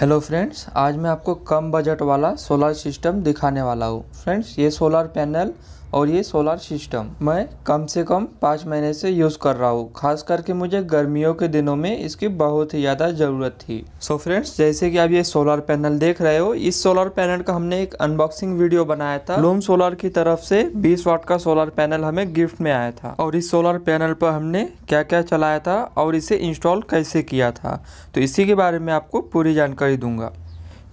hello friends आज मैं आपको कम बजट वाला सोलर सिस्टम दिखाने वाला हूँ फ्रेंड्स ये सोलर पैनल और ये सोलर सिस्टम मैं कम से कम पाँच महीने से यूज़ कर रहा हूँ खास करके मुझे गर्मियों के दिनों में इसकी बहुत ही ज़्यादा ज़रूरत थी सो so फ्रेंड्स जैसे कि आप ये सोलर पैनल देख रहे हो इस सोलर पैनल का हमने एक अनबॉक्सिंग वीडियो बनाया था लूम सोलर की तरफ से बीस वाट का सोलर पैनल हमें गिफ्ट में आया था और इस सोलर पैनल पर हमने क्या क्या चलाया था और इसे इंस्टॉल कैसे किया था तो इसी के बारे में आपको पूरी जानकारी दूंगा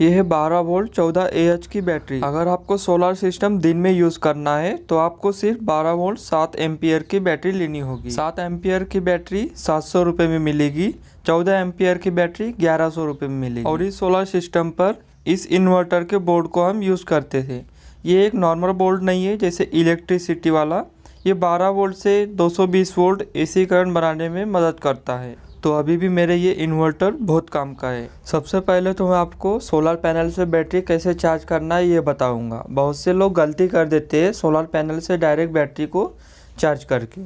यह है 12 वोल्ट 14 एच की बैटरी अगर आपको सोलर सिस्टम दिन में यूज़ करना है तो आपको सिर्फ 12 वोल्ट 7 एम्पियर की बैटरी लेनी होगी 7 एम्पियर की बैटरी सात सौ में मिलेगी 14 एम्पियर की बैटरी ग्यारह सौ में मिलेगी और इस सोलर सिस्टम पर इस इन्वर्टर के बोर्ड को हम यूज़ करते थे ये एक नॉर्मल बोर्ड नहीं है जैसे इलेक्ट्रिसिटी वाला ये 12 वोल्ट से 220 वोल्ट एसी करंट बनाने में मदद करता है तो अभी भी मेरे ये इन्वर्टर बहुत काम का है सबसे पहले तो मैं आपको सोलर पैनल से बैटरी कैसे चार्ज करना है ये बताऊंगा बहुत से लोग गलती कर देते हैं सोलर पैनल से डायरेक्ट बैटरी को चार्ज करके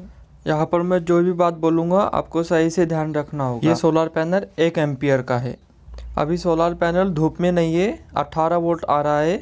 यहाँ पर मैं जो भी बात बोलूँगा आपको सही से ध्यान रखना होगा ये सोलर पैनल एक एम्पियर का है अभी सोलर पैनल धूप में नहीं है अट्ठारह वोल्ट आ रहा है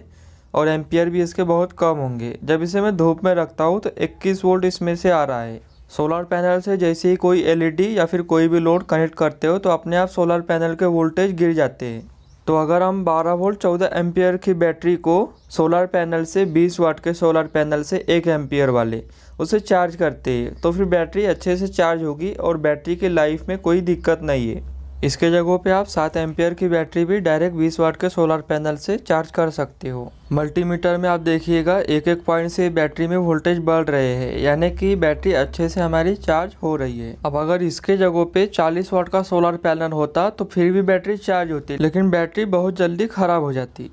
और एम्पियर भी इसके बहुत कम होंगे जब इसे मैं धूप में रखता हूँ तो 21 वोल्ट इसमें से आ रहा है सोलर पैनल से जैसे ही कोई एलईडी या फिर कोई भी लोड कनेक्ट करते हो तो अपने आप सोलर पैनल के वोल्टेज गिर जाते हैं तो अगर हम 12 वोल्ट 14 एम्पियर की बैटरी को सोलर पैनल से 20 वाट के सोलर पैनल से एक एम्पियर वाले उसे चार्ज करते हैं तो फिर बैटरी अच्छे से चार्ज होगी और बैटरी के लाइफ में कोई दिक्कत नहीं है इसके जगहों पे आप 7 एम्पियर की बैटरी भी डायरेक्ट 20 वाट के सोलर पैनल से चार्ज कर सकते हो मल्टीमीटर में आप देखिएगा एक एक पॉइंट से बैटरी में वोल्टेज बढ़ रहे हैं यानी कि बैटरी अच्छे से हमारी चार्ज हो रही है अब अगर इसके जगह पे 40 वाट का सोलर पैनल होता तो फिर भी बैटरी चार्ज होती लेकिन बैटरी बहुत जल्दी खराब हो जाती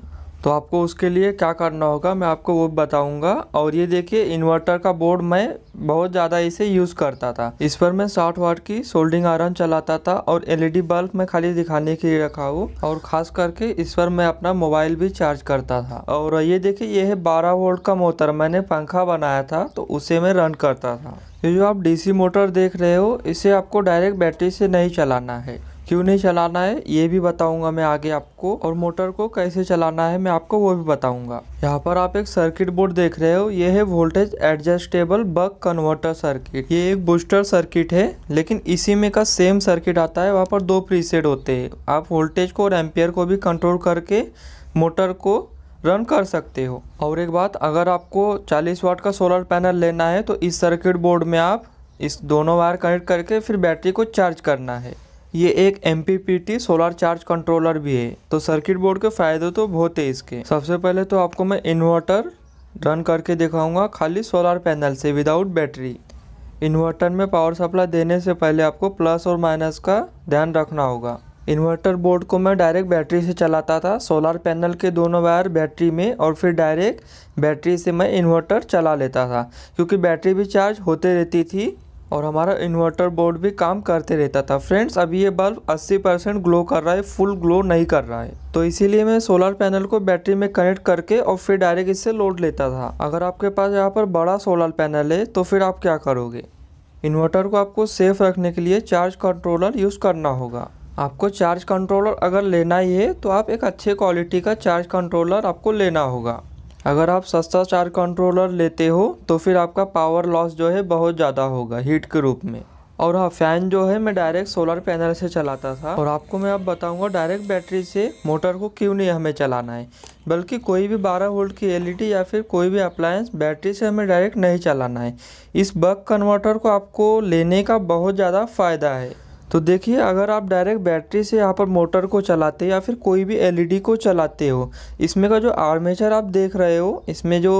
तो आपको उसके लिए क्या करना होगा मैं आपको वो बताऊंगा और ये देखिए इन्वर्टर का बोर्ड मैं बहुत ज़्यादा इसे यूज़ करता था इस पर मैं साठ वाट की सोल्डिंग आयरन चलाता था और एलईडी बल्ब मैं खाली दिखाने के लिए रखा हूँ और ख़ास करके इस पर मैं अपना मोबाइल भी चार्ज करता था और ये देखिए ये है बारह वोल्ट का मोटर मैंने पंखा बनाया था तो उसे मैं रन करता था ये जो आप डीसी मोटर देख रहे हो इसे आपको डायरेक्ट बैटरी से नहीं चलाना है क्यों नहीं चलाना है ये भी बताऊंगा मैं आगे आपको और मोटर को कैसे चलाना है मैं आपको वो भी बताऊंगा यहाँ पर आप एक सर्किट बोर्ड देख रहे हो ये है voltage adjustable buck converter circuit ये एक बूस्टर सर्किट है लेकिन इसी में का सेम सर्किट आता है वहाँ पर दो प्रीसेट होते हैं आप वोल्टेज को और एम्पियर को भी कंट्रोल करके मोटर को रन कर सकते हो और एक बात अगर आपको 40 वाट का सोलर पैनल लेना है तो इस सर्किट बोर्ड में आप इस दोनों वायर कनेक्ट करके फिर बैटरी को चार्ज करना है ये एक एम सोलर चार्ज कंट्रोलर भी है तो सर्किट बोर्ड के फायदे तो बहुत है इसके सबसे पहले तो आपको मैं इन्वर्टर रन करके दिखाऊंगा खाली सोलर पैनल से विदाउट बैटरी इन्वर्टर में पावर सप्लाई देने से पहले आपको प्लस और माइनस का ध्यान रखना होगा इन्वर्टर बोर्ड को मैं डायरेक्ट बैटरी से चलाता था सोलर पैनल के दोनों वायर बैटरी में और फिर डायरेक्ट बैटरी से मैं इन्वर्टर चला लेता था क्योंकि बैटरी भी चार्ज होते रहती थी और हमारा इन्वर्टर बोर्ड भी काम करते रहता था फ्रेंड्स अभी ये बल्ब 80 परसेंट ग्लो कर रहा है फुल ग्लो नहीं कर रहा है तो इसीलिए मैं सोलर पैनल को बैटरी में कनेक्ट करके और फिर डायरेक्ट इससे लोड लेता था अगर आपके पास यहाँ पर बड़ा सोलर पैनल है तो फिर आप क्या करोगे इन्वर्टर को आपको सेफ रखने के लिए चार्ज कंट्रोलर यूज़ करना होगा आपको चार्ज कंट्रोलर अगर लेना ही है तो आप एक अच्छे क्वालिटी का चार्ज कंट्रोलर आपको लेना होगा अगर आप सस्ता चार्ज कंट्रोलर लेते हो तो फिर आपका पावर लॉस जो है बहुत ज़्यादा होगा हीट के रूप में और हाँ फैन जो है मैं डायरेक्ट सोलर पैनल से चलाता था और आपको मैं अब बताऊंगा डायरेक्ट बैटरी से मोटर को क्यों नहीं हमें चलाना है बल्कि कोई भी 12 वोल्ट की एलईडी e या फिर कोई भी अप्लायंस बैटरी से हमें डायरेक्ट नहीं चलाना है इस बक कन्वर्टर को आपको लेने का बहुत ज़्यादा फ़ायदा है तो देखिए अगर आप डायरेक्ट बैटरी से यहाँ पर मोटर को चलाते या फिर कोई भी एलईडी e को चलाते हो इसमें का जो आर्मेचर आप देख रहे हो इसमें जो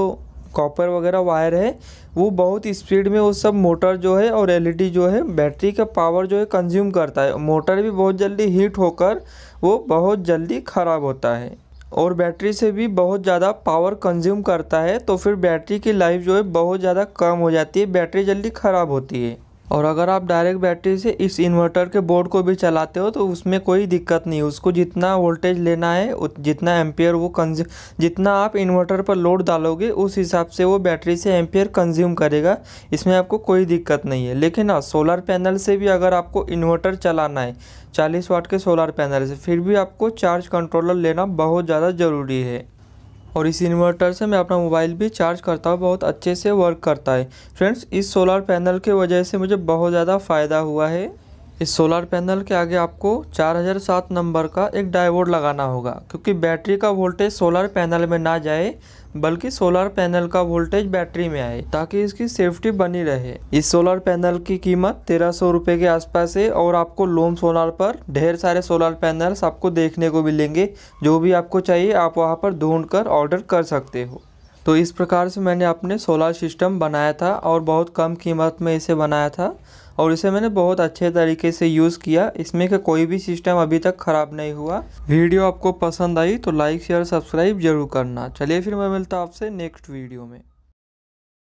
कॉपर वगैरह वायर है वो बहुत स्पीड में वो सब मोटर जो है और एलईडी e जो है बैटरी का पावर जो है कंज्यूम करता है मोटर भी बहुत जल्दी हीट होकर वो बहुत जल्दी ख़राब होता है और बैटरी से भी बहुत ज़्यादा पावर कंज्यूम करता है तो फिर बैटरी की लाइफ जो है बहुत ज़्यादा कम हो जाती है बैटरी जल्दी ख़राब होती है और अगर आप डायरेक्ट बैटरी से इस इन्वर्टर के बोर्ड को भी चलाते हो तो उसमें कोई दिक्कत नहीं उसको जितना वोल्टेज लेना है जितना एम्पियर वो कंज्यू जितना आप इन्वर्टर पर लोड डालोगे उस हिसाब से वो बैटरी से एम्पियर कंज्यूम करेगा इसमें आपको कोई दिक्कत नहीं है लेकिन हाँ सोलर पैनल से भी अगर आपको इन्वर्टर चलाना है चालीस वाट के सोलर पैनल से फिर भी आपको चार्ज कंट्रोलर लेना बहुत ज़्यादा ज़रूरी है और इस इन्वर्टर से मैं अपना मोबाइल भी चार्ज करता हूँ बहुत अच्छे से वर्क करता है फ्रेंड्स इस सोलर पैनल के वजह से मुझे बहुत ज़्यादा फ़ायदा हुआ है इस सोलर पैनल के आगे आपको 4007 नंबर का एक डायोड लगाना होगा क्योंकि बैटरी का वोल्टेज सोलर पैनल में ना जाए बल्कि सोलर पैनल का वोल्टेज बैटरी में आए ताकि इसकी सेफ्टी बनी रहे इस सोलर पैनल की कीमत तेरह सौ रुपये के आसपास है और आपको लोम सोलर पर ढेर सारे सोलर पैनल्स आपको देखने को मिलेंगे जो भी आपको चाहिए आप वहाँ पर ढूंढ कर ऑर्डर कर सकते हो तो इस प्रकार से मैंने अपने सोलर सिस्टम बनाया था और बहुत कम कीमत में इसे बनाया था और इसे मैंने बहुत अच्छे तरीके से यूज़ किया इसमें का कोई भी सिस्टम अभी तक ख़राब नहीं हुआ वीडियो आपको पसंद आई तो लाइक शेयर सब्सक्राइब जरूर करना चलिए फिर मैं मिलता आपसे नेक्स्ट वीडियो में